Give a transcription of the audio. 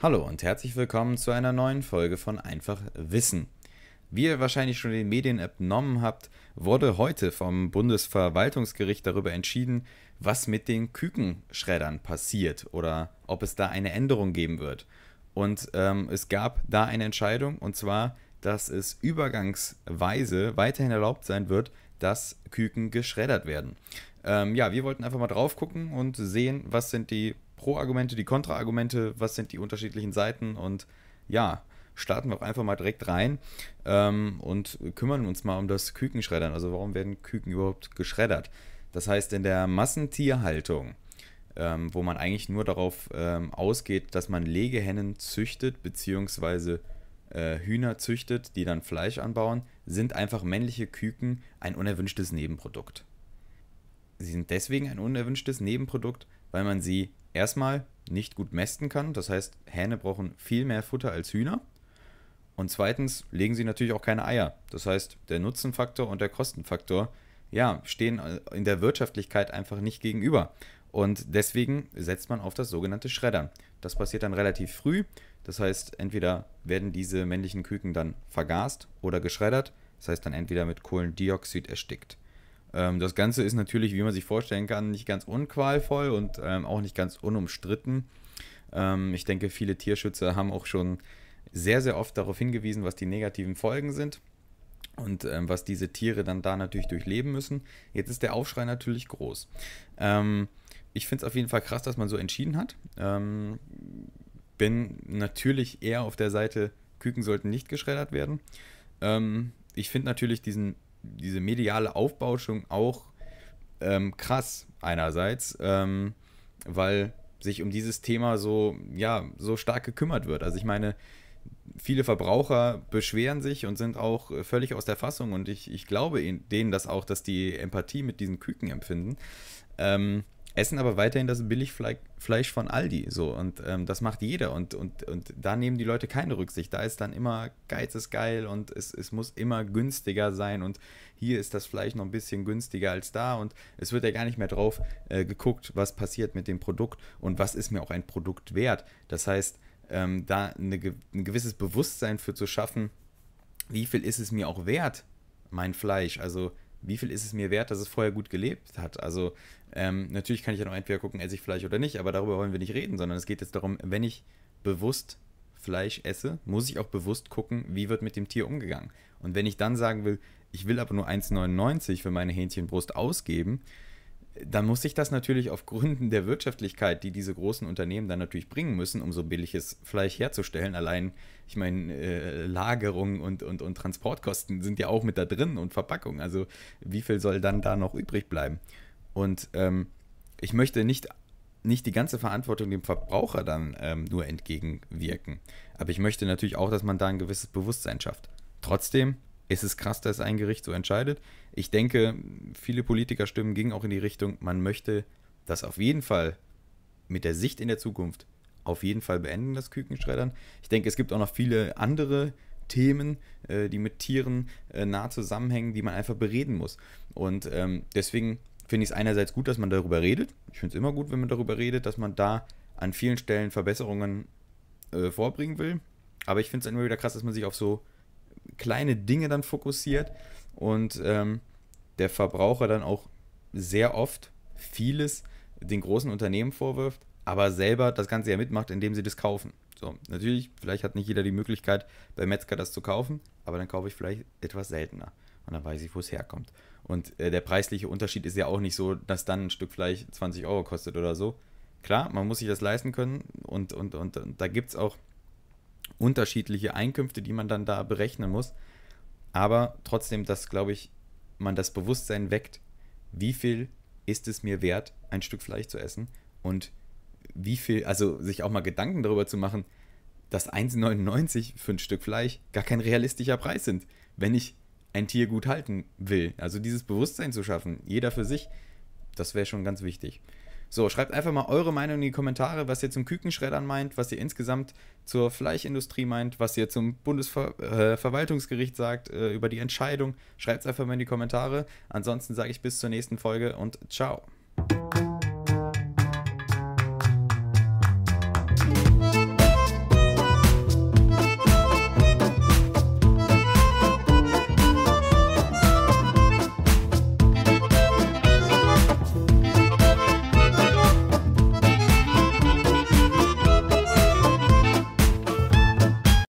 Hallo und herzlich willkommen zu einer neuen Folge von Einfach Wissen. Wie ihr wahrscheinlich schon den Medien entnommen habt, wurde heute vom Bundesverwaltungsgericht darüber entschieden, was mit den Kükenschreddern passiert oder ob es da eine Änderung geben wird. Und ähm, es gab da eine Entscheidung und zwar, dass es übergangsweise weiterhin erlaubt sein wird, dass Küken geschreddert werden. Ähm, ja, wir wollten einfach mal drauf gucken und sehen, was sind die Pro-Argumente, die Kontra-Argumente, was sind die unterschiedlichen Seiten und ja, starten wir auch einfach mal direkt rein ähm, und kümmern uns mal um das Kükenschreddern. Also warum werden Küken überhaupt geschreddert? Das heißt, in der Massentierhaltung, ähm, wo man eigentlich nur darauf ähm, ausgeht, dass man Legehennen züchtet beziehungsweise Äh, Hühner züchtet, die dann Fleisch anbauen, sind einfach männliche Küken ein unerwünschtes Nebenprodukt. Sie sind deswegen ein unerwünschtes Nebenprodukt, weil man sie erstmal nicht gut mästen kann. Das heißt, Hähne brauchen viel mehr Futter als Hühner. Und zweitens legen sie natürlich auch keine Eier. Das heißt, der Nutzenfaktor und der Kostenfaktor, ja, stehen in der Wirtschaftlichkeit einfach nicht gegenüber. Und deswegen setzt man auf das sogenannte Schreddern. Das passiert dann relativ früh. Das heißt, entweder werden diese männlichen Küken dann vergast oder geschreddert. Das heißt dann entweder mit Kohlendioxid erstickt. Ähm, das Ganze ist natürlich, wie man sich vorstellen kann, nicht ganz unqualvoll und ähm, auch nicht ganz unumstritten. Ähm, ich denke, viele Tierschützer haben auch schon sehr, sehr oft darauf hingewiesen, was die negativen Folgen sind und ähm, was diese Tiere dann da natürlich durchleben müssen. Jetzt ist der Aufschrei natürlich groß. Ähm, ich finde es auf jeden Fall krass, dass man so entschieden hat. Ähm, bin natürlich eher auf der Seite, Küken sollten nicht geschreddert werden. ich finde natürlich diesen diese mediale Aufbauschung auch ähm, krass einerseits, ähm, weil sich um dieses Thema so, ja, so stark gekümmert wird. Also ich meine, viele Verbraucher beschweren sich und sind auch völlig aus der Fassung und ich, ich glaube denen das auch, dass die Empathie mit diesen Küken empfinden. Ähm, essen aber weiterhin das Billigfleisch von Aldi. So, und ähm, das macht jeder. Und, und, und da nehmen die Leute keine Rücksicht. Da ist dann immer, Geiz ist geil und es, es muss immer günstiger sein. Und hier ist das Fleisch noch ein bisschen günstiger als da. Und es wird ja gar nicht mehr drauf äh, geguckt, was passiert mit dem Produkt und was ist mir auch ein Produkt wert. Das heißt, ähm, da eine, ein gewisses Bewusstsein für zu schaffen, wie viel ist es mir auch wert, mein Fleisch. Also wie viel ist es mir wert, dass es vorher gut gelebt hat? Also ähm, natürlich kann ich ja noch entweder gucken, esse ich Fleisch oder nicht, aber darüber wollen wir nicht reden, sondern es geht jetzt darum, wenn ich bewusst Fleisch esse, muss ich auch bewusst gucken, wie wird mit dem Tier umgegangen. Und wenn ich dann sagen will, ich will aber nur 1,99 für meine Hähnchenbrust ausgeben, dann muss sich das natürlich auf Gründen der Wirtschaftlichkeit, die diese großen Unternehmen dann natürlich bringen müssen, um so billiges Fleisch herzustellen. Allein, ich meine, äh, Lagerung und, und, und Transportkosten sind ja auch mit da drin und Verpackung. Also wie viel soll dann da noch übrig bleiben? Und ähm, ich möchte nicht, nicht die ganze Verantwortung dem Verbraucher dann ähm, nur entgegenwirken. Aber ich möchte natürlich auch, dass man da ein gewisses Bewusstsein schafft. Trotzdem ist es krass, dass ein Gericht so entscheidet. Ich denke, viele Politikerstimmen gingen auch in die Richtung, man möchte das auf jeden Fall mit der Sicht in der Zukunft auf jeden Fall beenden, das Kükenschreddern. Ich denke, es gibt auch noch viele andere Themen, äh, die mit Tieren äh, nah zusammenhängen, die man einfach bereden muss. Und ähm, deswegen finde ich es einerseits gut, dass man darüber redet. Ich finde es immer gut, wenn man darüber redet, dass man da an vielen Stellen Verbesserungen äh, vorbringen will. Aber ich finde es immer wieder krass, dass man sich auf so kleine Dinge dann fokussiert und ähm, der Verbraucher dann auch sehr oft vieles den großen Unternehmen vorwirft, aber selber das Ganze ja mitmacht, indem sie das kaufen. So, natürlich, vielleicht hat nicht jeder die Möglichkeit, bei Metzger das zu kaufen, aber dann kaufe ich vielleicht etwas seltener. Und dann weiß ich, wo es herkommt. Und äh, der preisliche Unterschied ist ja auch nicht so, dass dann ein Stück Fleisch 20 Euro kostet oder so. Klar, man muss sich das leisten können und, und, und, und da gibt es auch unterschiedliche Einkünfte, die man dann da berechnen muss. Aber trotzdem, dass, glaube ich, man das Bewusstsein weckt, wie viel ist es mir wert, ein Stück Fleisch zu essen und wie viel, also sich auch mal Gedanken darüber zu machen, dass 1,99 für ein Stück Fleisch gar kein realistischer Preis sind, wenn ich ein Tier gut halten will. Also dieses Bewusstsein zu schaffen, jeder für sich, das wäre schon ganz wichtig. So, schreibt einfach mal eure Meinung in die Kommentare, was ihr zum Kükenschreddern meint, was ihr insgesamt zur Fleischindustrie meint, was ihr zum Bundesverwaltungsgericht äh, sagt, äh, über die Entscheidung. Schreibt es einfach mal in die Kommentare. Ansonsten sage ich bis zur nächsten Folge und ciao.